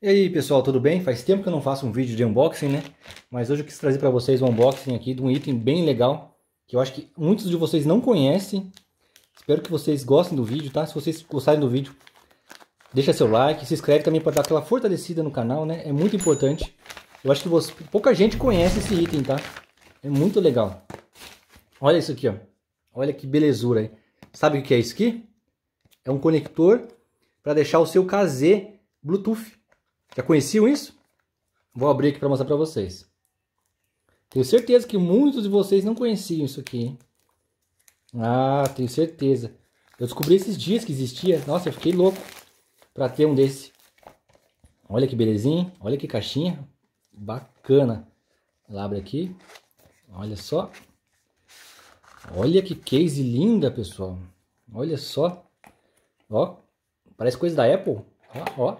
E aí pessoal, tudo bem? Faz tempo que eu não faço um vídeo de unboxing, né? Mas hoje eu quis trazer para vocês um unboxing aqui de um item bem legal que eu acho que muitos de vocês não conhecem. Espero que vocês gostem do vídeo, tá? Se vocês gostarem do vídeo, deixa seu like, se inscreve também para dar aquela fortalecida no canal, né? É muito importante. Eu acho que você... pouca gente conhece esse item, tá? É muito legal. Olha isso aqui, ó. Olha que belezura aí. Sabe o que é isso aqui? É um conector para deixar o seu KZ Bluetooth. Já conheciam isso? Vou abrir aqui para mostrar para vocês. Tenho certeza que muitos de vocês não conheciam isso aqui, hein? Ah, tenho certeza. Eu descobri esses dias que existia. Nossa, eu fiquei louco para ter um desse. Olha que belezinha. Olha que caixinha. Bacana. Ela abre aqui. Olha só. Olha que case linda, pessoal. Olha só. Ó. Parece coisa da Apple. Ó, ó.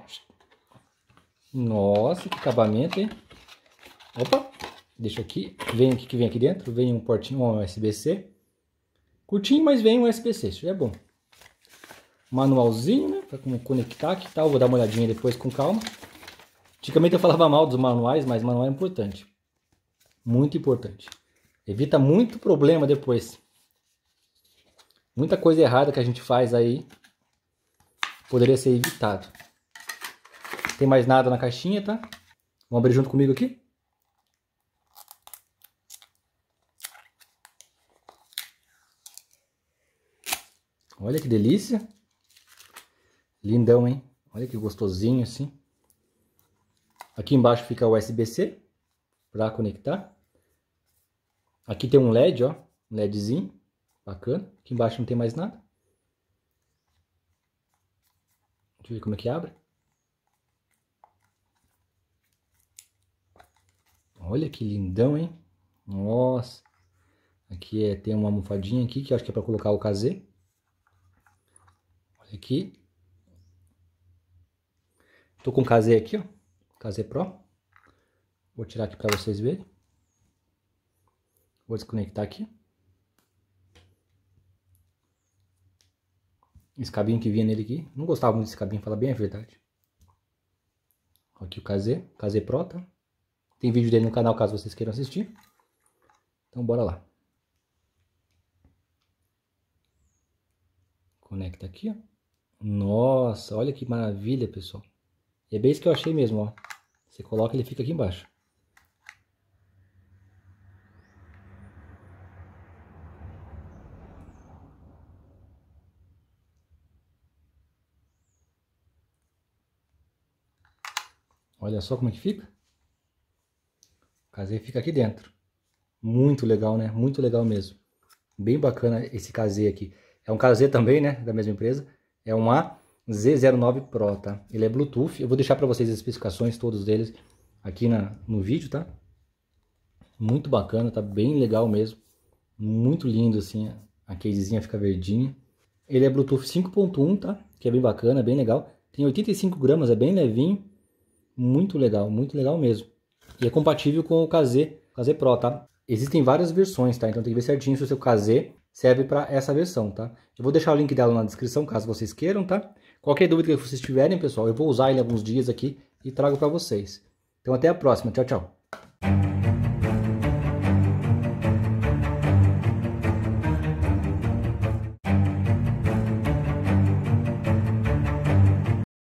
Nossa, que acabamento, hein? Opa, deixa aqui. Vem o que vem aqui dentro? Vem um portinho, um USB-C. Curtinho, mas vem um USB-C, isso já é bom. Manualzinho, né? Pra como conectar aqui e tal. Vou dar uma olhadinha depois com calma. Antigamente eu falava mal dos manuais, mas manual é importante. Muito importante. Evita muito problema depois. Muita coisa errada que a gente faz aí poderia ser evitado tem mais nada na caixinha, tá? Vamos abrir junto comigo aqui. Olha que delícia. Lindão, hein? Olha que gostosinho assim. Aqui embaixo fica o USB-C para conectar. Aqui tem um LED, ó. Um LEDzinho. Bacana. Aqui embaixo não tem mais nada. Deixa eu ver como é que abre. Olha que lindão, hein? Nossa. Aqui é, tem uma almofadinha aqui, que acho que é para colocar o KZ. Olha aqui. Tô com o KZ aqui, ó. KZ Pro. Vou tirar aqui para vocês verem. Vou desconectar aqui. Esse cabinho que vinha nele aqui. Não gostava muito desse cabinho, falar bem a verdade. Aqui o KZ, KZ Pro, tá? Tem vídeo dele no canal caso vocês queiram assistir. Então bora lá. Conecta aqui, ó. Nossa, olha que maravilha, pessoal. E é bem isso que eu achei mesmo, ó. Você coloca, ele fica aqui embaixo. Olha só como é que fica. Casei fica aqui dentro. Muito legal, né? Muito legal mesmo. Bem bacana esse Casei aqui. É um Casei também, né? Da mesma empresa. É um AZ09 Pro, tá? Ele é Bluetooth. Eu vou deixar para vocês as especificações todos deles aqui na, no vídeo, tá? Muito bacana, tá bem legal mesmo. Muito lindo assim, a casezinha fica verdinha. Ele é Bluetooth 5.1, tá? Que é bem bacana, bem legal. Tem 85 gramas, é bem levinho. Muito legal, muito legal mesmo. E é compatível com o KZ, KZ Pro, tá? Existem várias versões, tá? Então tem que ver certinho se o seu KZ serve para essa versão, tá? Eu vou deixar o link dela na descrição, caso vocês queiram, tá? Qualquer dúvida que vocês tiverem, pessoal, eu vou usar ele alguns dias aqui e trago para vocês. Então até a próxima. Tchau, tchau.